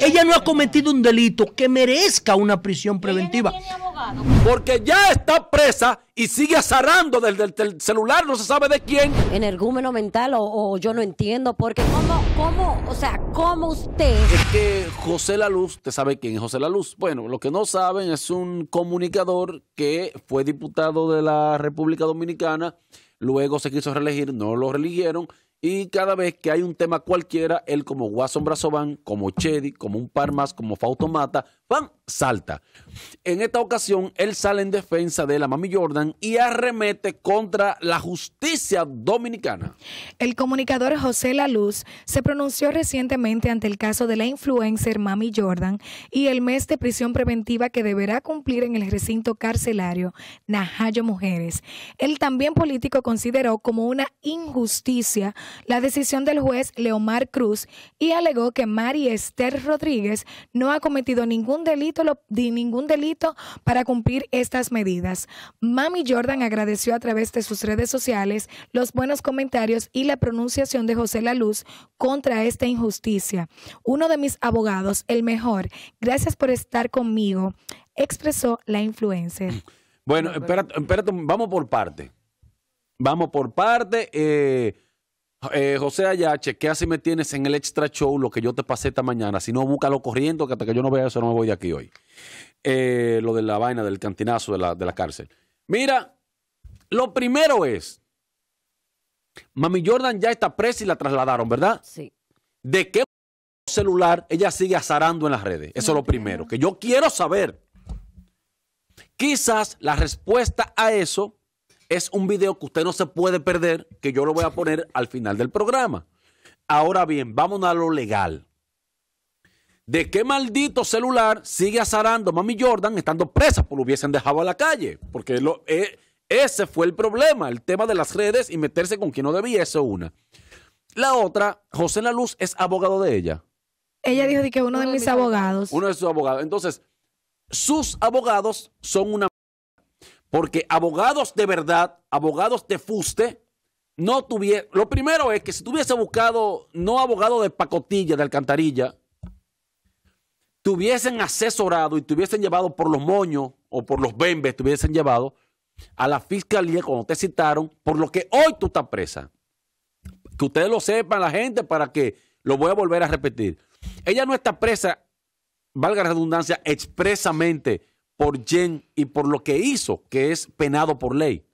Ella no ha cometido un delito que merezca una prisión preventiva. Porque ya está presa y sigue azarando desde el celular, no se sabe de quién. Energúmeno mental o, yo no entiendo, porque cómo, cómo, o sea, cómo usted... Es que José La Luz, ¿te sabe quién es José La Luz? Bueno, lo que no saben es un comunicador que fue diputado de la República Dominicana, luego se quiso reelegir, no lo religieron. Y cada vez que hay un tema cualquiera, él como Wasson Brazovan, como Chedi, como un par más, como Fautomata, salta. En esta ocasión, él sale en defensa de la Mami Jordan y arremete contra la justicia dominicana. El comunicador José Laluz se pronunció recientemente ante el caso de la influencer Mami Jordan y el mes de prisión preventiva que deberá cumplir en el recinto carcelario Najayo Mujeres. El también político consideró como una injusticia la decisión del juez Leomar Cruz y alegó que Mari Esther Rodríguez no ha cometido ningún delito, de ningún delito para cumplir estas medidas. Mami Jordan agradeció a través de sus redes sociales los buenos comentarios y la pronunciación de José Laluz contra esta injusticia. Uno de mis abogados, el mejor, gracias por estar conmigo, expresó la influencer. Bueno, espérate, espérate vamos por parte. Vamos por parte. Eh, eh, José Ayache, ¿qué así me tienes en el extra show lo que yo te pasé esta mañana? Si no, búscalo corriendo, que hasta que yo no vea eso no me voy de aquí hoy. Eh, lo de la vaina, del cantinazo de la, cárcel. Mira, lo primero es, Mami Jordan ya está presa y la trasladaron, ¿verdad? Sí. ¿De qué celular ella sigue azarando en las redes? Eso es lo primero, que yo quiero saber. Quizás la respuesta a eso es un video que usted no se puede perder, que yo lo voy a poner al final del programa. Ahora bien, vamos a lo legal. ¿De qué maldito celular sigue azarando Mami Jordan estando presa? por lo hubiesen dejado a la calle. Porque eh, ese fue el problema, el tema de las redes y meterse con quien no debía, eso una. La otra, José La Luz es abogado de ella. Ella dijo que uno de mis abogados. Uno de sus abogados. Entonces, sus abogados son una porque abogados de verdad, abogados de fuste, no tuviera. Lo primero es que si tuviese buscado no abogado de pacotilla, de alcantarilla, hubiesen asesorado y hubiesen llevado por los moños o por los bembes, hubiesen llevado a la fiscalía cuando te citaron, por lo que hoy tú estás presa. Que ustedes lo sepan, la gente, para que lo voy a volver a repetir. Ella no está presa, valga la redundancia, expresamente por Jen y por lo que hizo, que es penado por ley.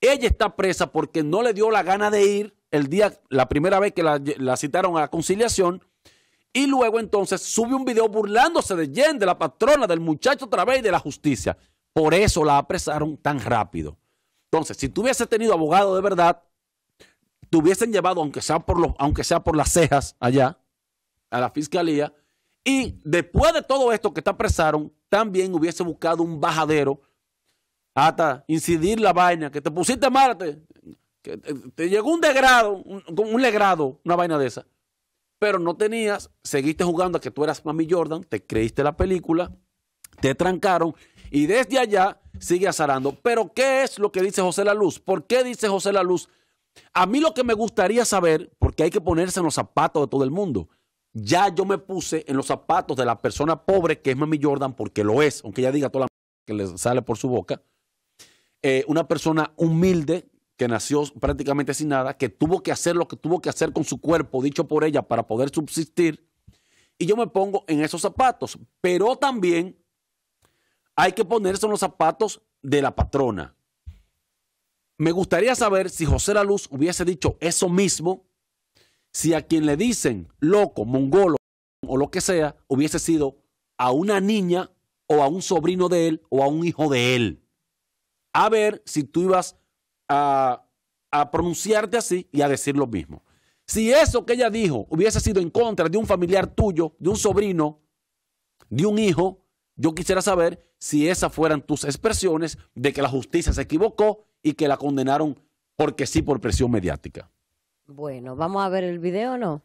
Ella está presa porque no le dio la gana de ir el día, la primera vez que la, citaron a la conciliación, y luego entonces sube un video burlándose de Jen, de la patrona, del muchacho otra vez y de la justicia. Por eso la apresaron tan rápido. Entonces, si tuviese tenido abogado de verdad, te hubiesen llevado, aunque sea por, aunque sea por las cejas allá, a la fiscalía, y después de todo esto que te apresaron, también hubiese buscado un bajadero hasta incidir la vaina, que te pusiste mal, te, que te, llegó un degrado, un, legrado, una vaina de esa. Pero no tenías, seguiste jugando a que tú eras Mami Jordan, te creíste la película, te trancaron y desde allá sigue azarando. Pero ¿qué es lo que dice José La Luz? ¿Por qué dice José La Luz? A mí lo que me gustaría saber, porque hay que ponerse en los zapatos de todo el mundo ya yo me puse en los zapatos de la persona pobre que es Mami Jordan, porque lo es, aunque ella diga toda la que le sale por su boca. Eh, una persona humilde que nació prácticamente sin nada, que tuvo que hacer lo que tuvo que hacer con su cuerpo, dicho por ella, para poder subsistir. Y yo me pongo en esos zapatos, pero también hay que ponerse en los zapatos de la patrona. Me gustaría saber si José La Luz hubiese dicho eso mismo si a quien le dicen loco, mongolo o lo que sea, hubiese sido a una niña o a un sobrino de él o a un hijo de él. A ver si tú ibas a, pronunciarte así y a decir lo mismo. Si eso que ella dijo hubiese sido en contra de un familiar tuyo, de un sobrino, de un hijo, yo quisiera saber si esas fueran tus expresiones de que la justicia se equivocó y que la condenaron porque sí por presión mediática. Bueno, vamos a ver el video o no.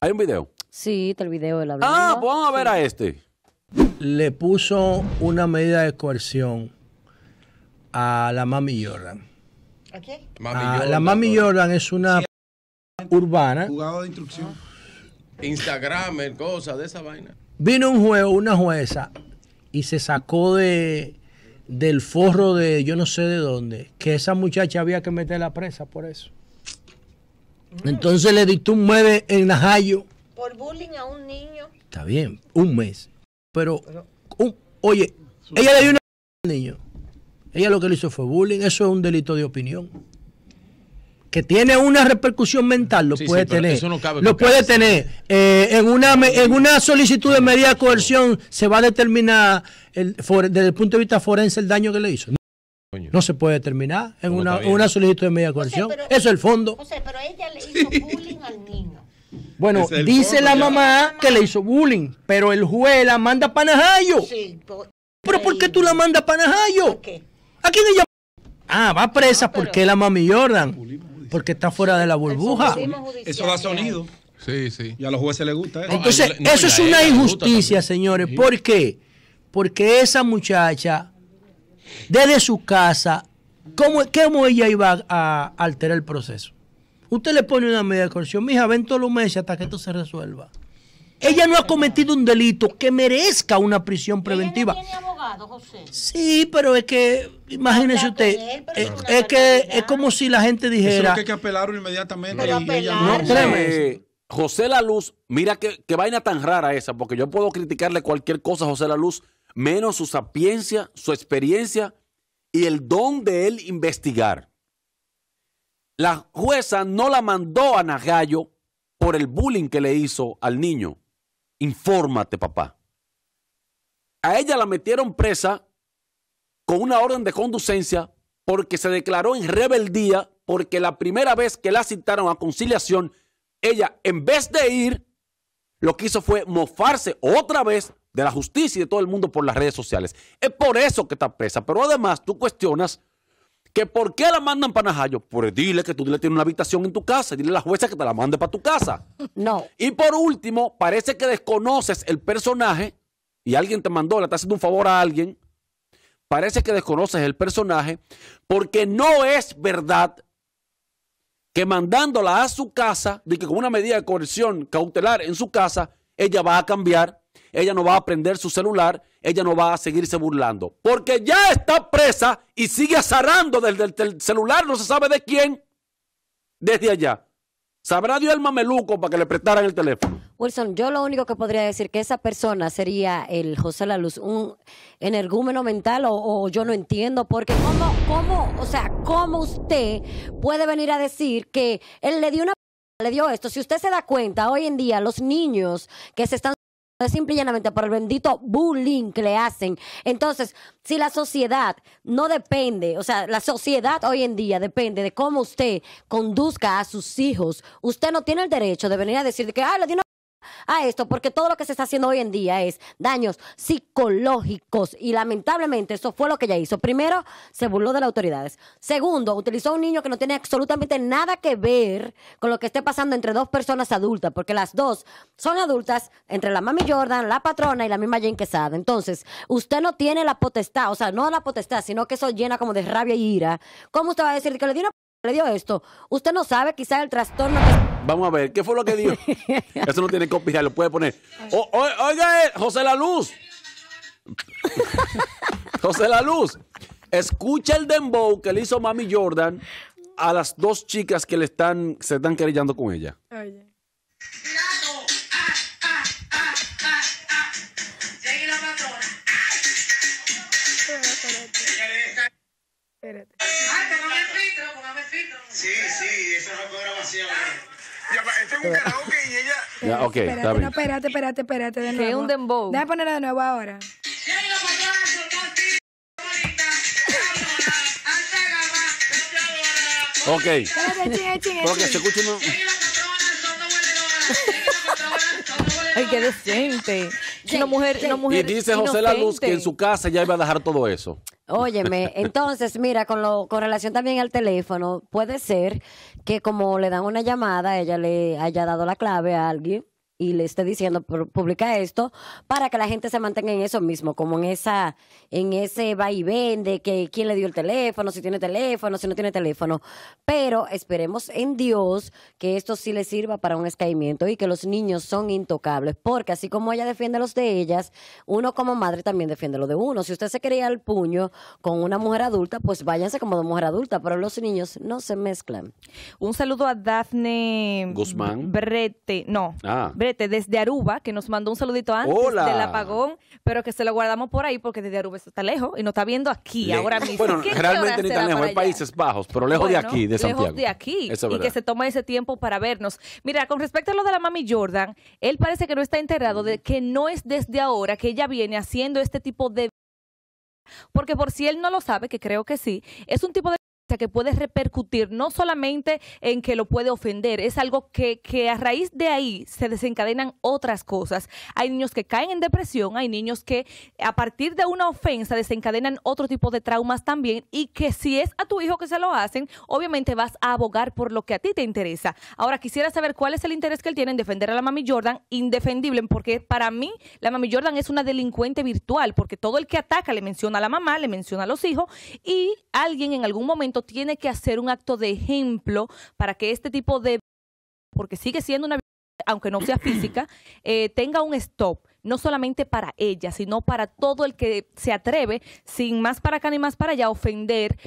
¿Hay un video? Sí, está el video de la Ah, pues vamos a ver a este. Le puso una medida de coerción a la mami Jordan. ¿A la mami Jordan es una urbana. Jugado de instrucción. Instagram, cosas de esa vaina. Vino un juego, una jueza, y se sacó de del forro de yo no sé de dónde, que esa muchacha había que meter la presa por eso. Entonces le dictó un mueve en Najayo. Por bullying a un niño. Está bien, un mes. Pero, oye, ella le dio una al niño. Ella lo que le hizo fue bullying. Eso es un delito de opinión. Que tiene una repercusión mental, lo puede tener. lo puede tener. Eh, en, una, en una solicitud de medida de coerción se va a determinar el, desde el punto de vista forense el daño que le hizo. No se puede terminar en una, solicitud de media coerción. Eso es el fondo. pero ella le hizo bullying al niño. Bueno, dice la mamá que le hizo bullying, pero el juez la manda para Panajayo. ¿Pero por qué tú la mandas a Panajayo? Qué? ¿A quién ella? Ah, ah va presa porque la mami Jordan. Porque está fuera de la burbuja. Eso da sonido. Sí, sí. Y a los jueces les gusta eso. Entonces, eso es una injusticia, señores. ¿Por qué? Porque esa muchacha desde su casa, ¿cómo, ella iba a, alterar el proceso? Usted le pone una medida de coerción, mija, ven todos los meses hasta que esto se resuelva. Ella no ha cometido un delito que merezca una prisión preventiva. abogado, José. Sí, pero es que, imagínese usted, eh, es, que es como si la gente dijera. Eso es que hay que apelaron inmediatamente. ella no. no. José La Luz, mira qué, vaina tan rara esa, porque yo puedo criticarle cualquier cosa a José La Luz, menos su sapiencia, su experiencia y el don de él investigar. La jueza no la mandó a Nagallo por el bullying que le hizo al niño. Infórmate, papá. A ella la metieron presa con una orden de conducencia porque se declaró en rebeldía porque la primera vez que la citaron a conciliación ella en vez de ir, lo que hizo fue mofarse otra vez de la justicia y de todo el mundo por las redes sociales. Es por eso que está presa. Pero además tú cuestionas que por qué la mandan para Najayo. Pues dile que tú le tienes una habitación en tu casa dile a la jueza que te la mande para tu casa. No. Y por último, parece que desconoces el personaje y alguien te mandó, le está haciendo un favor a alguien. Parece que desconoces el personaje porque no es verdad que mandándola a su casa, de que con una medida de coerción cautelar en su casa, ella va a cambiar, ella no va a prender su celular, ella no va a seguirse burlando, porque ya está presa y sigue azarando desde el celular, no se sabe de quién, desde allá. Sabrá Dios el mameluco para que le prestaran el teléfono. Wilson, yo lo único que podría decir que esa persona sería el José La Luz, un energúmeno mental o, yo no entiendo, porque cómo, cómo, o sea, cómo usted puede venir a decir que él le dio una le dio esto. Si usted se da cuenta, hoy en día los niños que se están es simple y llanamente por el bendito bullying que le hacen. Entonces, si la sociedad no depende, o sea, la sociedad hoy en día depende de cómo usted conduzca a sus hijos, usted no tiene el derecho de venir a decir que, le di a esto, porque todo lo que se está haciendo hoy en día es daños psicológicos y lamentablemente eso fue lo que ella hizo. Primero, se burló de las autoridades. Segundo, utilizó un niño que no tiene absolutamente nada que ver con lo que esté pasando entre dos personas adultas, porque las dos son adultas, entre la mami Jordan, la patrona y la misma Jane Quesada. Entonces, usted no tiene la potestad, o sea, no la potestad, sino que eso llena como de rabia y ira. ¿Cómo usted va a decir que le dio, le dio esto? Usted no sabe quizá el trastorno Vamos a ver, ¿qué fue lo que dijo? Eso no tiene opinar, lo puede poner. oiga, eh, José La Luz. José La Luz, escucha el dembow que le hizo Mami Jordan a las dos chicas que le están, se están querellando con ella. Espérate. Ay, póngame filtro, póngame filtro. Sí, sí, este y ok, está bien. espérate, espérate, espérate un dembow. Déjame ponerla de nuevo ahora. Ok. Ay, qué decente. mujer, Y dice José La Luz que en su casa ya iba a dejar todo eso. Óyeme, entonces, mira, con, lo, con relación también al teléfono, puede ser que como le dan una llamada, ella le haya dado la clave a alguien y le esté diciendo, publica esto, para que la gente se mantenga en eso mismo, como en esa, en ese va y vende, que quién le dio el teléfono, si tiene teléfono, si no tiene teléfono. Pero esperemos en Dios que esto sí le sirva para un escaimiento y que los niños son intocables, porque así como ella defiende los de ellas, uno como madre también defiende lo de uno. Si usted se quería el puño con una mujer adulta, pues váyanse como de mujer adulta, pero los niños no se mezclan. Un saludo a Dafne Guzmán. Brete, no. Ah desde Aruba, que nos mandó un saludito antes del apagón, pero que se lo guardamos por ahí porque desde Aruba está lejos y nos está viendo aquí ahora mismo. Bueno, realmente ni tan lejos, en Países Bajos, pero lejos de aquí, de Santiago. Lejos de aquí, y que se toma ese tiempo para vernos. Mira, con respecto a lo de la mami Jordan, él parece que no está enterado de que no es desde ahora que ella viene haciendo este tipo de... Porque por si él no lo sabe, que creo que sí, es un tipo de que puede repercutir no solamente en que lo puede ofender, es algo que, que a raíz de ahí se desencadenan otras cosas. Hay niños que caen en depresión, hay niños que a partir de una ofensa desencadenan otro tipo de traumas también y que si es a tu hijo que se lo hacen, obviamente vas a abogar por lo que a ti te interesa. Ahora quisiera saber cuál es el interés que él tiene en defender a la mami Jordan, indefendible, porque para mí la mami Jordan es una delincuente virtual, porque todo el que ataca le menciona a la mamá, le menciona a los hijos y alguien en algún momento tiene que hacer un acto de ejemplo para que este tipo de, porque sigue siendo una aunque no sea física, eh, tenga un stop, no solamente para ella, sino para todo el que se atreve, sin más para acá ni más para allá, ofender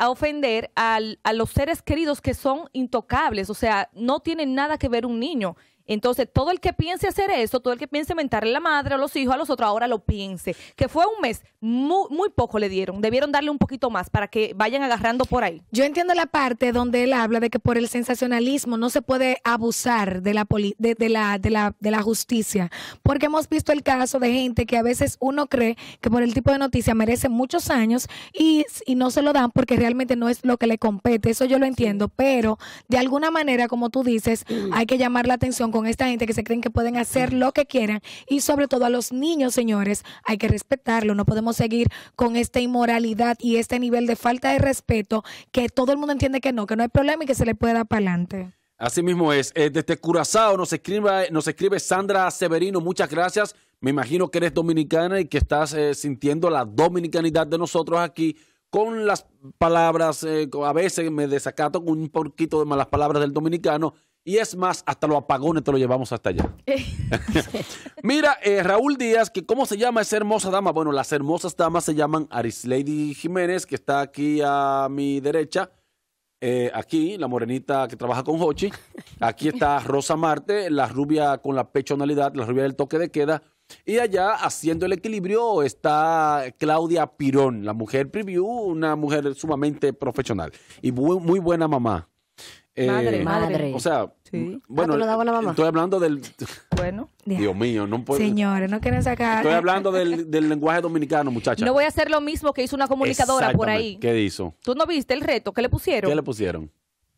a ofender a los seres queridos que son intocables, o sea, no tienen nada que ver un niño. Entonces, todo el que piense hacer eso, todo el que piense mentarle a la madre, a los hijos, a los otros, ahora lo piense. Que fue un mes, muy, muy poco le dieron. Debieron darle un poquito más para que vayan agarrando por ahí. Yo entiendo la parte donde él habla de que por el sensacionalismo no se puede abusar de la, de, la, de, la, de la justicia. Porque hemos visto el caso de gente que a veces uno cree que por el tipo de noticia merece muchos años y, y no se lo dan porque realmente no es lo que le compete. Eso yo lo entiendo. Pero de alguna manera, como tú dices, mm. hay que llamar la atención con esta gente que se creen que pueden hacer lo que quieran y sobre todo a los niños, señores, hay que respetarlo. No podemos seguir con esta inmoralidad y este nivel de falta de respeto que todo el mundo entiende que no, que no hay problema y que se le puede dar para adelante. Así mismo es. Eh, desde Curazao nos escribe, nos escribe Sandra Severino. Muchas gracias. Me imagino que eres dominicana y que estás eh, sintiendo la dominicanidad de nosotros aquí con las palabras. Eh, a veces me desacato con un poquito de malas palabras del dominicano y es más, hasta los apagones te lo llevamos hasta allá. Mira, eh, Raúl Díaz, que ¿cómo se llama esa hermosa dama? Bueno, las hermosas damas se llaman Arislady Jiménez, que está aquí a mi derecha. Eh, aquí, la morenita que trabaja con Hochi. Aquí está Rosa Marte, la rubia con la pechonalidad, la rubia del toque de queda. Y allá, haciendo el equilibrio, está Claudia Pirón, la mujer preview, una mujer sumamente profesional y muy buena mamá. Eh, madre, madre. O sea, ah, bueno, estoy hablando del... Bueno. Dios mío, no puedo... Señores, no quieren sacar... Estoy hablando del, lenguaje dominicano, muchachos. No voy a hacer lo mismo que hizo una comunicadora por ahí. ¿Qué hizo? ¿Tú no viste el reto? ¿Qué le pusieron? ¿Qué le pusieron?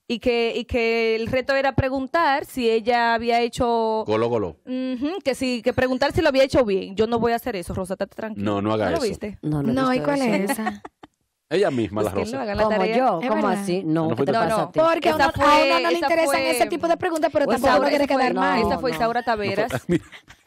y que, y que el reto era preguntar si ella había hecho... Golo, golo. que sí, que preguntar si lo había hecho bien. Yo no voy a hacer eso, Rosa, estate tranquila. No, no haga ¿No eso. lo viste? No, no, no ¿y cuál es esa? Ella misma las rosas. como yo, como así. No, no, ¿qué te no, pasa Porque a uno, no le interesan ese tipo de preguntas, pero tampoco no quiere quedar mal. Esa fue Isaura Taveras.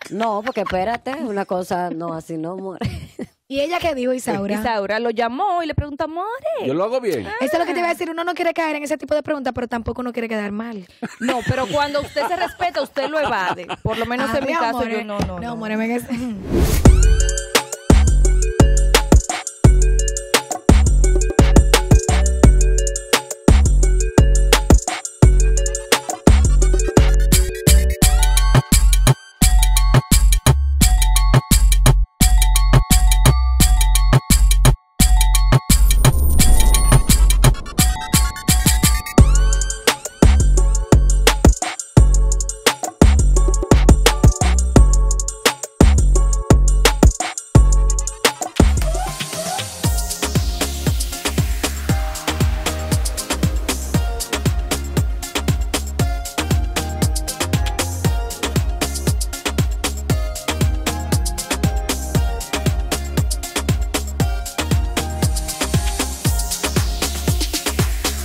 No, porque espérate, una cosa no así, no, amor. ¿Y ella qué dijo, Isaura? Isaura lo llamó y le preguntó, more. Yo lo hago bien. Ah. Eso es lo que te iba a decir. Uno no quiere caer en ese tipo de preguntas, pero tampoco no quiere quedar mal. No, pero cuando usted se respeta, usted lo evade. Por lo menos ah, en mi caso, yo eh. no, no. No, more, me